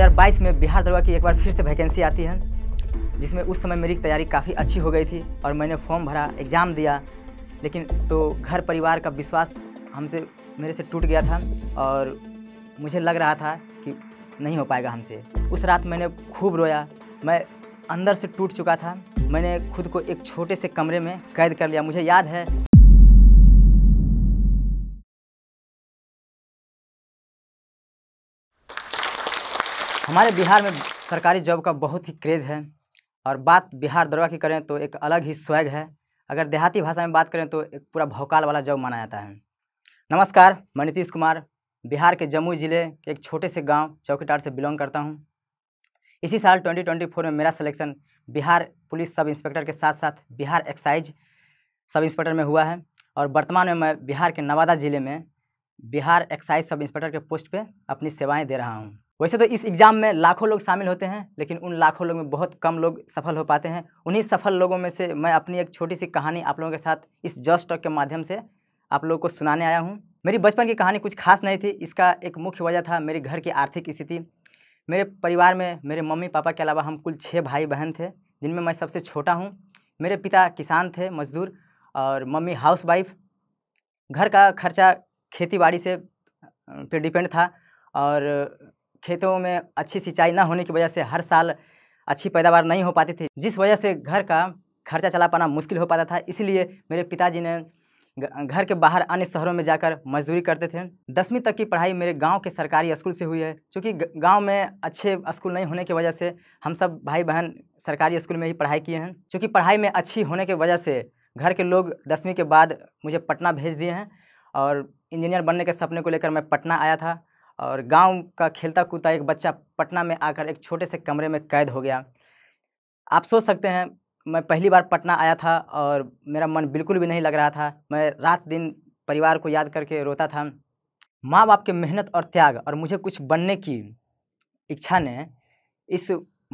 2022 में बिहार दरबार की एक बार फिर से वैकेंसी आती है जिसमें उस समय मेरी तैयारी काफ़ी अच्छी हो गई थी और मैंने फॉर्म भरा एग्ज़ाम दिया लेकिन तो घर परिवार का विश्वास हमसे मेरे से टूट गया था और मुझे लग रहा था कि नहीं हो पाएगा हमसे उस रात मैंने खूब रोया मैं अंदर से टूट चुका था मैंने खुद को एक छोटे से कमरे में कैद कर लिया मुझे याद है हमारे बिहार में सरकारी जॉब का बहुत ही क्रेज़ है और बात बिहार दरोगा की करें तो एक अलग ही स्वैग है अगर देहाती भाषा में बात करें तो एक पूरा भौकाल वाला जॉब माना जाता है नमस्कार मैं नीतीश कुमार बिहार के जमुई ज़िले के एक छोटे से गांव चौकीटार से बिलोंग करता हूं। इसी साल 2024 में मेरा selection Bihar police sub inspector के साथ साथ बिहार एक्साइज सब इंस्पेक्टर में हुआ है और वर्तमान में मैं बिहार के नवादा ज़िले में बिहार एक्साइज सब इंस्पेक्टर के पोस्ट पे अपनी सेवाएं दे रहा हूँ वैसे तो इस एग्ज़ाम में लाखों लोग शामिल होते हैं लेकिन उन लाखों लोग में बहुत कम लोग सफल हो पाते हैं उन्हीं सफल लोगों में से मैं अपनी एक छोटी सी कहानी आप लोगों के साथ इस जॉस टॉक के माध्यम से आप लोगों को सुनाने आया हूँ मेरी बचपन की कहानी कुछ खास नहीं थी इसका एक मुख्य वजह था मेरे घर की आर्थिक स्थिति मेरे परिवार में मेरे मम्मी पापा के अलावा हम कुल छः भाई बहन थे जिनमें मैं सबसे छोटा हूँ मेरे पिता किसान थे मजदूर और मम्मी हाउस वाइफ घर का खर्चा खेती बाड़ी से पे डिपेंड था और खेतों में अच्छी सिंचाई ना होने की वजह से हर साल अच्छी पैदावार नहीं हो पाती थी जिस वजह से घर का खर्चा चला पाना मुश्किल हो पाता था इसलिए मेरे पिताजी ने घर के बाहर अन्य शहरों में जाकर मजदूरी करते थे दसवीं तक की पढ़ाई मेरे गांव के सरकारी स्कूल से हुई है क्योंकि गांव में अच्छे स्कूल नहीं होने की वजह से हम सब भाई बहन सरकारी स्कूल में ही पढ़ाई किए हैं क्योंकि पढ़ाई में अच्छी होने की वजह से घर के लोग दसवीं के बाद मुझे पटना भेज दिए हैं और इंजीनियर बनने के सपने को लेकर मैं पटना आया था और गांव का खेलता कूदता एक बच्चा पटना में आकर एक छोटे से कमरे में कैद हो गया आप सोच सकते हैं मैं पहली बार पटना आया था और मेरा मन बिल्कुल भी नहीं लग रहा था मैं रात दिन परिवार को याद करके रोता था माँ बाप के मेहनत और त्याग और मुझे कुछ बनने की इच्छा ने इस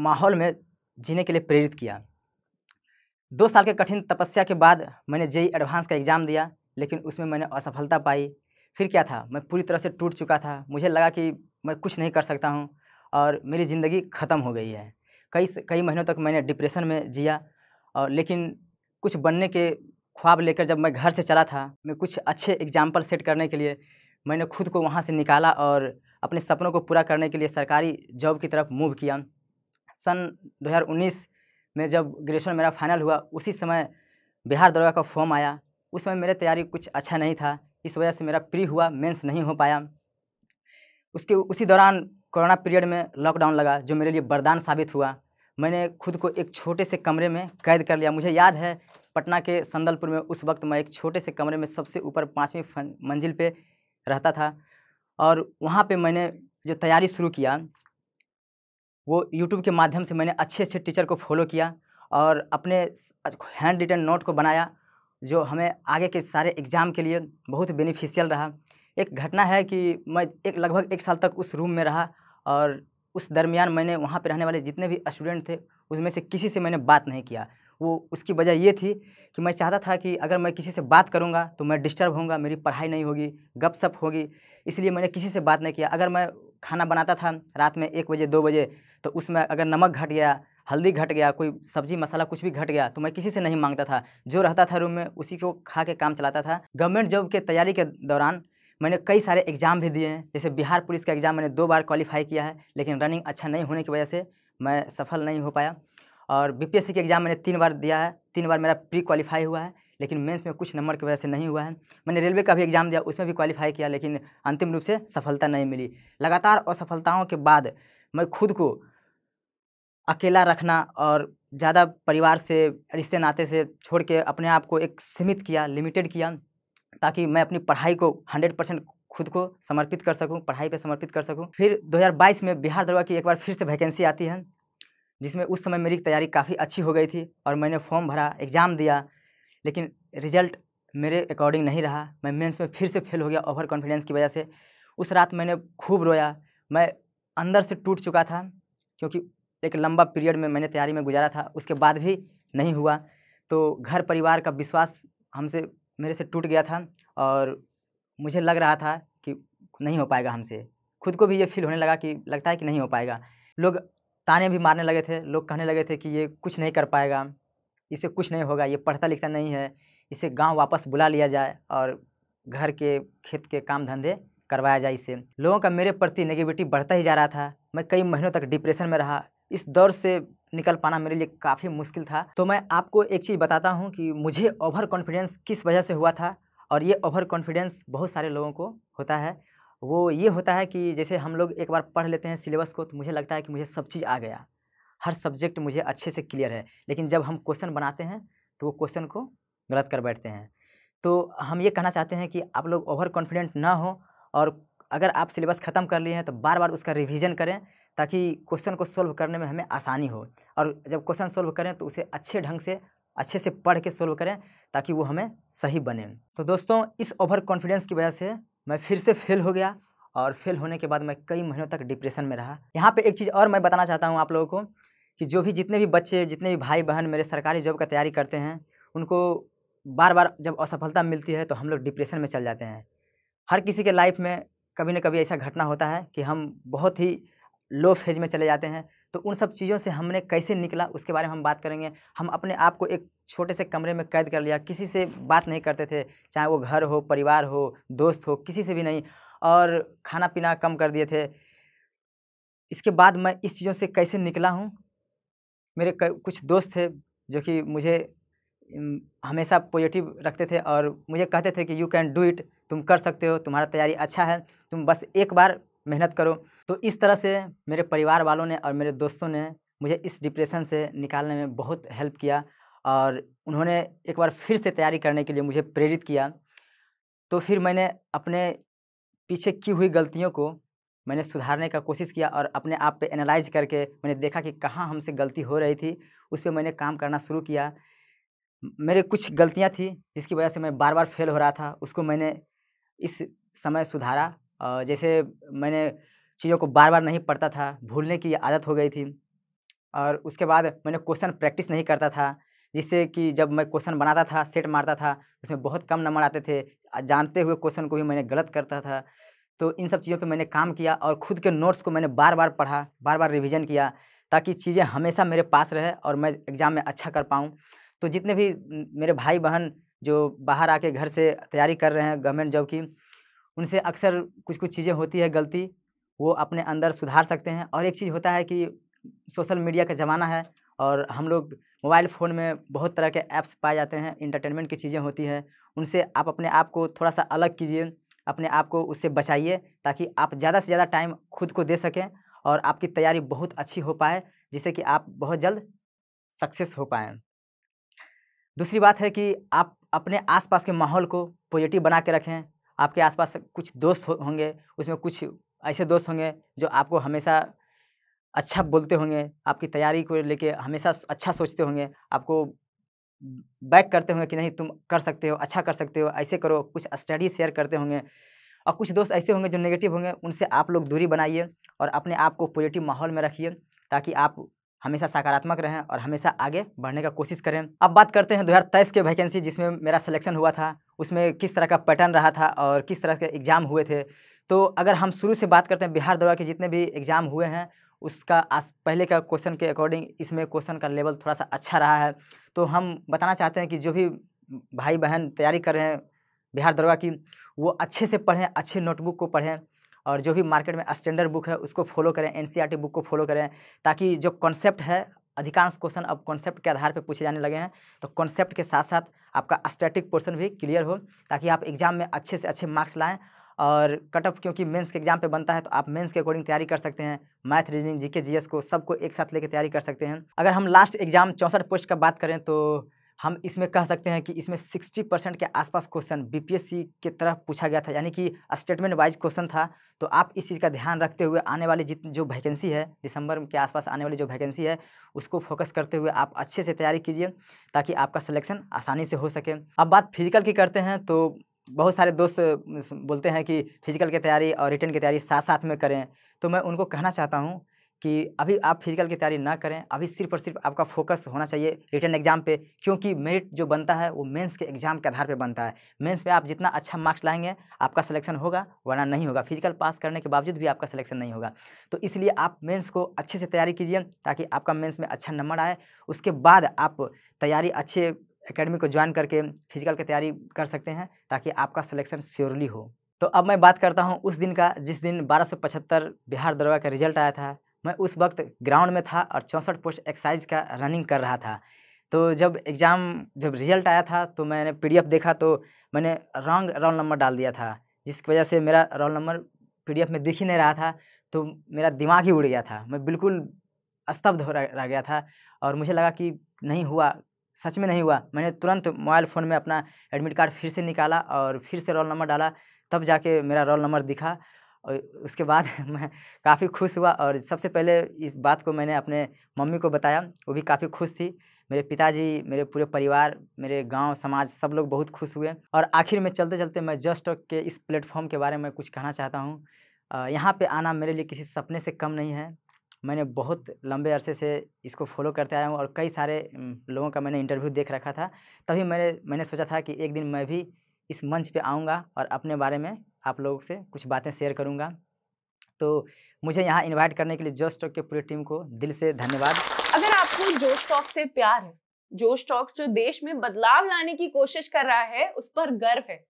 माहौल में जीने के लिए प्रेरित किया दो साल के कठिन तपस्या के बाद मैंने जेई एडवांस का एग्ज़ाम दिया लेकिन उसमें मैंने असफलता पाई फिर क्या था मैं पूरी तरह से टूट चुका था मुझे लगा कि मैं कुछ नहीं कर सकता हूँ और मेरी ज़िंदगी ख़त्म हो गई है कई कई महीनों तक मैंने डिप्रेशन में जिया और लेकिन कुछ बनने के ख्वाब लेकर जब मैं घर से चला था मैं कुछ अच्छे एग्जाम्पल सेट करने के लिए मैंने खुद को वहाँ से निकाला और अपने सपनों को पूरा करने के लिए सरकारी जॉब की तरफ मूव किया सन 2019 में जब ग्रेजुएशन मेरा फाइनल हुआ उसी समय बिहार दरोगा का फॉर्म आया उस समय मेरी तैयारी कुछ अच्छा नहीं था इस वजह से मेरा प्री हुआ मेंस नहीं हो पाया उसके उसी दौरान कोरोना पीरियड में लॉकडाउन लगा जो मेरे लिए वरदान साबित हुआ मैंने खुद को एक छोटे से कमरे में कैद कर लिया मुझे याद है पटना के संदलपुर में उस वक्त मैं एक छोटे से कमरे में सबसे ऊपर पाँचवीं मंजिल पर रहता था और वहाँ पर मैंने जो तैयारी शुरू किया वो यूट्यूब के माध्यम से मैंने अच्छे अच्छे टीचर को फॉलो किया और अपने हैंड रिटन नोट को बनाया जो हमें आगे के सारे एग्ज़ाम के लिए बहुत बेनिफिशियल रहा एक घटना है कि मैं एक लगभग एक साल तक उस रूम में रहा और उस दरमियान मैंने वहाँ पर रहने वाले जितने भी स्टूडेंट थे उसमें से किसी से मैंने बात नहीं किया वो उसकी वजह ये थी कि मैं चाहता था कि अगर मैं किसी से बात करूँगा तो मैं डिस्टर्ब होऊंगा मेरी पढ़ाई नहीं होगी गपशप होगी इसलिए मैंने किसी से बात नहीं किया अगर मैं खाना बनाता था रात में एक बजे दो बजे तो उसमें अगर नमक घट गया हल्दी घट गया कोई सब्जी मसाला कुछ भी घट गया तो मैं किसी से नहीं मांगता था जो रहता था रूम में उसी को खा के काम चलाता था गवर्नमेंट जॉब के तैयारी के दौरान मैंने कई सारे एग्ज़ाम भी दिए हैं जैसे बिहार पुलिस का एग्ज़ाम मैंने दो बार क्वालिफाई किया है लेकिन रनिंग अच्छा नहीं होने की वजह से मैं सफल नहीं हो पाया और बीपीएससी के एग्ज़ाम मैंने तीन बार दिया है तीन बार मेरा प्री क्वालिफाई हुआ है लेकिन मेंस में कुछ नंबर की वजह से नहीं हुआ है मैंने रेलवे का भी एग्ज़ाम दिया उसमें भी क्वालिफाई किया लेकिन अंतिम रूप से सफलता नहीं मिली लगातार असफलताओं के बाद मैं खुद को अकेला रखना और ज़्यादा परिवार से रिश्ते नाते से छोड़ के अपने आप को एक सीमित किया लिमिटेड किया ताकि मैं अपनी पढ़ाई को हंड्रेड परसेंट खुद को समर्पित कर सकूं पढ़ाई पे समर्पित कर सकूं फिर 2022 में बिहार दरबार की एक बार फिर से वैकेंसी आती है जिसमें उस समय मेरी तैयारी काफ़ी अच्छी हो गई थी और मैंने फॉर्म भरा एग्ज़ाम दिया लेकिन रिजल्ट मेरे अकॉर्डिंग नहीं रहा मैं मेंस में फिर से फेल हो गया ओवर कॉन्फिडेंस की वजह से उस रात मैंने खूब रोया मैं अंदर से टूट चुका था क्योंकि एक लंबा पीरियड में मैंने तैयारी में गुजारा था उसके बाद भी नहीं हुआ तो घर परिवार का विश्वास हमसे मेरे से टूट गया था और मुझे लग रहा था कि नहीं हो पाएगा हमसे खुद को भी ये फील होने लगा कि लगता है कि नहीं हो पाएगा लोग ताने भी मारने लगे थे लोग कहने लगे थे कि ये कुछ नहीं कर पाएगा इसे कुछ नहीं होगा ये पढ़ता लिखता नहीं है इसे गांव वापस बुला लिया जाए और घर के खेत के काम धंधे करवाया जाए इसे लोगों का मेरे प्रति नेगेटिविटी बढ़ता ही जा रहा था मैं कई महीनों तक डिप्रेशन में रहा इस दौर से निकल पाना मेरे लिए काफ़ी मुश्किल था तो मैं आपको एक चीज़ बताता हूँ कि मुझे ओवर कॉन्फिडेंस किस वजह से हुआ था और ये ओवर कॉन्फिडेंस बहुत सारे लोगों को होता है वो ये होता है कि जैसे हम लोग एक बार पढ़ लेते हैं सिलेबस को तो मुझे लगता है कि मुझे सब चीज़ आ गया हर सब्जेक्ट मुझे अच्छे से क्लियर है लेकिन जब हम क्वेश्चन बनाते हैं तो वो क्वेश्चन को गलत कर बैठते हैं तो हम ये कहना चाहते हैं कि आप लोग ओवर कॉन्फिडेंट ना हो और अगर आप सिलेबस ख़त्म कर लिए हैं तो बार बार उसका रिवीजन करें ताकि क्वेश्चन को सोल्व करने में हमें आसानी हो और जब क्वेश्चन सोल्व करें तो उसे अच्छे ढंग से अच्छे से पढ़ के सोल्व करें ताकि वो हमें सही बने तो दोस्तों इस ओवर कॉन्फिडेंस की वजह से मैं फिर से फेल हो गया और फेल होने के बाद मैं कई महीनों तक डिप्रेशन में रहा यहाँ पे एक चीज़ और मैं बताना चाहता हूँ आप लोगों को कि जो भी जितने भी बच्चे जितने भी भाई बहन मेरे सरकारी जॉब का तैयारी करते हैं उनको बार बार जब असफलता मिलती है तो हम लोग डिप्रेशन में चल जाते हैं हर किसी के लाइफ में कभी ना कभी ऐसा घटना होता है कि हम बहुत ही लो फेज में चले जाते हैं तो उन सब चीज़ों से हमने कैसे निकला उसके बारे में हम बात करेंगे हम अपने आप को एक छोटे से कमरे में कैद कर लिया किसी से बात नहीं करते थे चाहे वो घर हो परिवार हो दोस्त हो किसी से भी नहीं और खाना पीना कम कर दिए थे इसके बाद मैं इस चीज़ों से कैसे निकला हूँ मेरे कुछ दोस्त थे जो कि मुझे हमेशा पॉजिटिव रखते थे और मुझे कहते थे कि यू कैन डू इट तुम कर सकते हो तुम्हारा तैयारी अच्छा है तुम बस एक बार मेहनत करो तो इस तरह से मेरे परिवार वालों ने और मेरे दोस्तों ने मुझे इस डिप्रेशन से निकालने में बहुत हेल्प किया और उन्होंने एक बार फिर से तैयारी करने के लिए मुझे प्रेरित किया तो फिर मैंने अपने पीछे की हुई गलतियों को मैंने सुधारने का कोशिश किया और अपने आप पे एनालाइज करके मैंने देखा कि कहाँ हमसे गलती हो रही थी उस पर मैंने काम करना शुरू किया मेरे कुछ गलतियाँ थी जिसकी वजह से मैं बार बार फेल हो रहा था उसको मैंने इस समय सुधारा जैसे मैंने चीज़ों को बार बार नहीं पढ़ता था भूलने की आदत हो गई थी और उसके बाद मैंने क्वेश्चन प्रैक्टिस नहीं करता था जिससे कि जब मैं क्वेश्चन बनाता था सेट मारता था उसमें बहुत कम नंबर आते थे जानते हुए क्वेश्चन को भी मैंने गलत करता था तो इन सब चीज़ों पे मैंने काम किया और खुद के नोट्स को मैंने बार बार पढ़ा बार बार रिवीजन किया ताकि चीज़ें हमेशा मेरे पास रहे और मैं एग्ज़ाम में अच्छा कर पाऊँ तो जितने भी मेरे भाई बहन जो बाहर आके घर से तैयारी कर रहे हैं गवर्नमेंट जॉब की उनसे अक्सर कुछ कुछ चीज़ें होती है गलती वो अपने अंदर सुधार सकते हैं और एक चीज़ होता है कि सोशल मीडिया का ज़माना है और हम लोग मोबाइल फ़ोन में बहुत तरह के ऐप्स पाए जाते हैं इंटरटेनमेंट की चीज़ें होती हैं उनसे आप अपने आप को थोड़ा सा अलग कीजिए अपने आप को उससे बचाइए ताकि आप ज़्यादा से ज़्यादा टाइम खुद को दे सकें और आपकी तैयारी बहुत अच्छी हो पाए जिससे कि आप बहुत जल्द सक्सेस हो पाएँ दूसरी बात है कि आप अपने आसपास के माहौल को पॉजिटिव बना के रखें आपके आसपास कुछ दोस्त होंगे उसमें कुछ ऐसे दोस्त होंगे जो आपको हमेशा अच्छा बोलते होंगे आपकी तैयारी को लेके हमेशा अच्छा सोचते होंगे आपको बैक करते होंगे कि नहीं तुम कर सकते हो अच्छा कर सकते हो ऐसे करो कुछ स्टडी शेयर करते होंगे और कुछ दोस्त ऐसे होंगे जो नेगेटिव होंगे उनसे आप लोग दूरी बनाइए और अपने आप को पॉजिटिव माहौल में रखिए ताकि आप हमेशा सकारात्मक रहें और हमेशा आगे बढ़ने का कोशिश करें अब बात करते हैं तेईस के वैकेंसी जिसमें मेरा सिलेक्शन हुआ था उसमें किस तरह का पैटर्न रहा था और किस तरह के एग्ज़ाम हुए थे तो अगर हम शुरू से बात करते हैं बिहार दौरा के जितने भी एग्ज़ाम हुए हैं उसका आज पहले का क्वेश्चन के अकॉर्डिंग इसमें क्वेश्चन का लेवल थोड़ा सा अच्छा रहा है तो हम बताना चाहते हैं कि जो भी भाई बहन तैयारी कर रहे हैं बिहार दरोगा की वो अच्छे से पढ़ें अच्छे नोटबुक को पढ़ें और जो भी मार्केट में स्टैंडर्ड बुक है उसको फॉलो करें एन बुक को फॉलो करें ताकि जो कॉन्सेप्ट है अधिकांश क्वेश्चन अब कॉन्सेप्ट के आधार पर पूछे जाने लगे हैं तो कॉन्सेप्ट के साथ साथ आपका स्टैटिक पोर्सन भी क्लियर हो ताकि आप एग्जाम में अच्छे से अच्छे मार्क्स लाएँ और कट ऑफ क्योंकि मेंस के एग्जाम पे बनता है तो आप मेंस के अकॉर्डिंग तैयारी कर सकते हैं मैथ रीजनिंग जीके जीएस को सबको एक साथ लेकर तैयारी कर सकते हैं अगर हम लास्ट एग्जाम चौंसठ पोस्ट का बात करें तो हम इसमें कह सकते हैं कि इसमें 60 परसेंट के आसपास क्वेश्चन बीपीएससी के तरफ पूछा गया था यानी कि स्टेटमेंट वाइज क्वेश्चन था तो आप इस चीज़ का ध्यान रखते हुए आने वाली जितनी जो वैकेंसी है दिसंबर के आसपास आने वाली जो वैकेंसी है उसको फोकस करते हुए आप अच्छे से तैयारी कीजिए ताकि आपका सलेक्शन आसानी से हो सके अब बात फिजिकल की करते हैं तो बहुत सारे दोस्त बोलते हैं कि फिजिकल की तैयारी और रिटर्न की तैयारी साथ साथ में करें तो मैं उनको कहना चाहता हूँ कि अभी आप फिजिकल की तैयारी ना करें अभी सिर्फ और सिर्फ आपका फोकस होना चाहिए रिटर्न एग्जाम पे क्योंकि मेरिट जो बनता है वो मेंस के एग्जाम के आधार पे बनता है मेंस पे आप जितना अच्छा मार्क्स लाएंगे आपका सिलेक्शन होगा वरना नहीं होगा फिजिकल पास करने के बावजूद भी आपका सिलेक्शन नहीं होगा तो इसलिए आप मेन्स को अच्छे से तैयारी कीजिए ताकि आपका मेन्स में अच्छा नंबर आए उसके बाद आप तैयारी अच्छे अकेडमी को ज्वाइन करके फिजिकल की तैयारी कर सकते हैं ताकि आपका सिलेक्शन श्योरली हो तो अब मैं बात करता हूँ उस दिन का जिस दिन बारह बिहार दरोगा का रिजल्ट आया था मैं उस वक्त ग्राउंड में था और चौंसठ पोस्ट एक्सरसाइज का रनिंग कर रहा था तो जब एग्ज़ाम जब रिजल्ट आया था तो मैंने पीडीएफ देखा तो मैंने रॉन्ग रोल नंबर डाल दिया था जिसकी वजह से मेरा रोल नंबर पीडीएफ में दिख ही नहीं रहा था तो मेरा दिमाग ही उड़ गया था मैं बिल्कुल स्तब्ध हो रह गया था और मुझे लगा कि नहीं हुआ सच में नहीं हुआ मैंने तुरंत मोबाइल फ़ोन में अपना एडमिट कार्ड फिर से निकाला और फिर से रोल नंबर डाला तब जाके मेरा रोल नंबर दिखा और उसके बाद मैं काफ़ी खुश हुआ और सबसे पहले इस बात को मैंने अपने मम्मी को बताया वो भी काफ़ी खुश थी मेरे पिताजी मेरे पूरे परिवार मेरे गांव समाज सब लोग बहुत खुश हुए और आखिर में चलते चलते मैं जस्ट के इस प्लेटफॉर्म के बारे में कुछ कहना चाहता हूँ यहाँ पे आना मेरे लिए किसी सपने से कम नहीं है मैंने बहुत लंबे अरसे से इसको फॉलो करते आया हूँ और कई सारे लोगों का मैंने इंटरव्यू देख रखा था तभी मैंने मैंने सोचा था कि एक दिन मैं भी इस मंच पे आऊँगा और अपने बारे में आप लोगों से कुछ बातें शेयर करूँगा तो मुझे यहाँ इन्वाइट करने के लिए जोश टॉक के पूरी टीम को दिल से धन्यवाद अगर आपको जोश टॉक से प्यार है जोश टॉक जो देश में बदलाव लाने की कोशिश कर रहा है उस पर गर्व है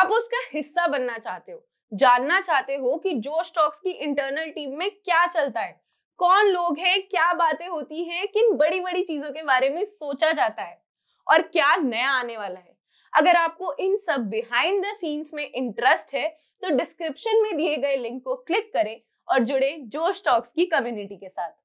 आप उसका हिस्सा बनना चाहते हो जानना चाहते हो कि जोश टॉक्स की इंटरनल टीम में क्या चलता है कौन लोग हैं क्या बातें होती हैं किन बड़ी बड़ी चीजों के बारे में सोचा जाता है और क्या नया आने वाला है अगर आपको इन सब बिहाइंड द सीन्स में इंटरेस्ट है तो डिस्क्रिप्शन में दिए गए लिंक को क्लिक करें और जुड़े जोश टॉक्स की कम्युनिटी के साथ